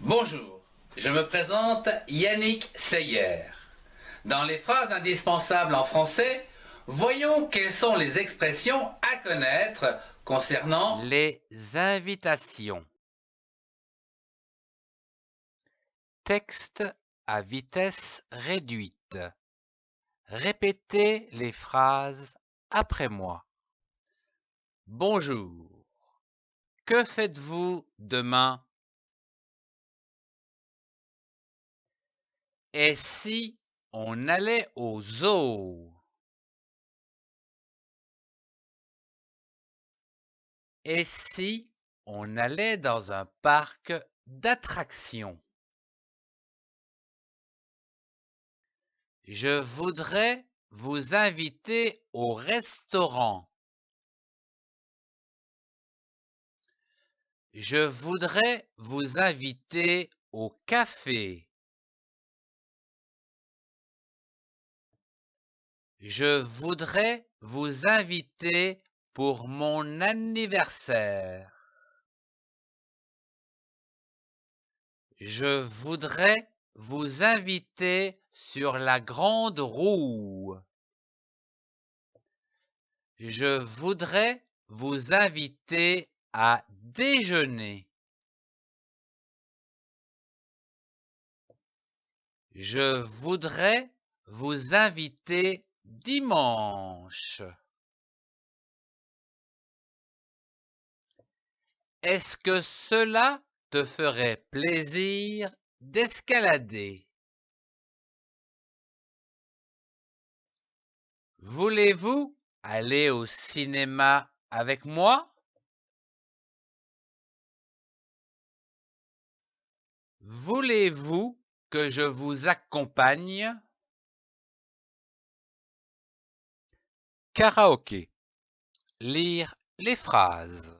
Bonjour, je me présente Yannick Seyer. Dans les phrases indispensables en français, voyons quelles sont les expressions à connaître concernant les invitations. Texte à vitesse réduite. Répétez les phrases après moi. Bonjour. Que faites-vous demain Et si on allait au zoo? Et si on allait dans un parc d'attractions? Je voudrais vous inviter au restaurant. Je voudrais vous inviter au café. Je voudrais vous inviter pour mon anniversaire. Je voudrais vous inviter sur la grande roue. Je voudrais vous inviter à déjeuner. Je voudrais vous inviter Dimanche. Est-ce que cela te ferait plaisir d'escalader Voulez-vous aller au cinéma avec moi Voulez-vous que je vous accompagne Karaoké. Lire les phrases.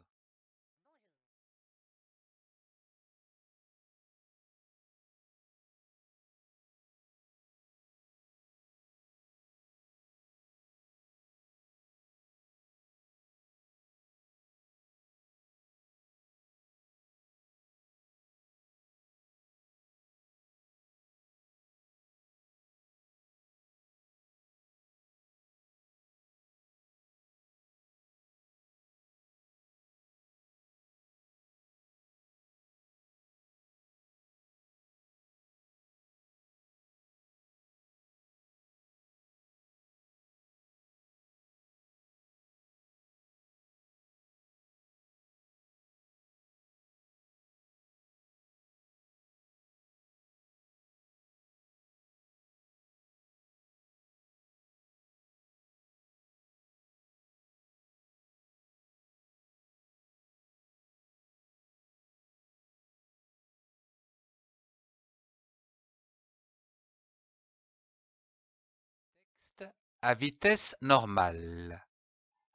à vitesse normale.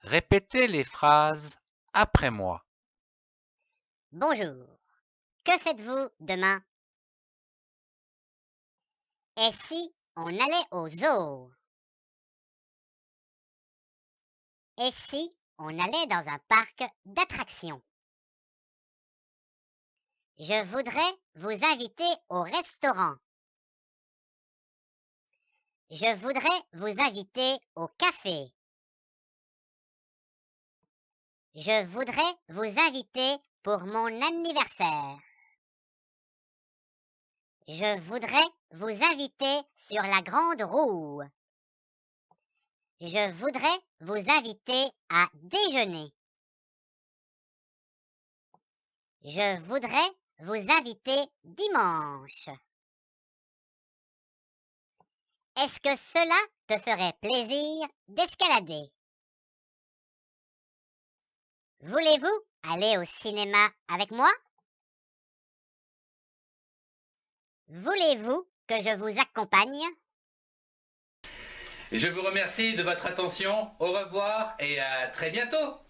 Répétez les phrases après moi. Bonjour. Que faites-vous demain Et si on allait au zoo Et si on allait dans un parc d'attractions Je voudrais vous inviter au restaurant. Je voudrais vous inviter au café. Je voudrais vous inviter pour mon anniversaire. Je voudrais vous inviter sur la grande roue. Je voudrais vous inviter à déjeuner. Je voudrais vous inviter dimanche. Est-ce que cela te ferait plaisir d'escalader Voulez-vous aller au cinéma avec moi Voulez-vous que je vous accompagne Je vous remercie de votre attention, au revoir et à très bientôt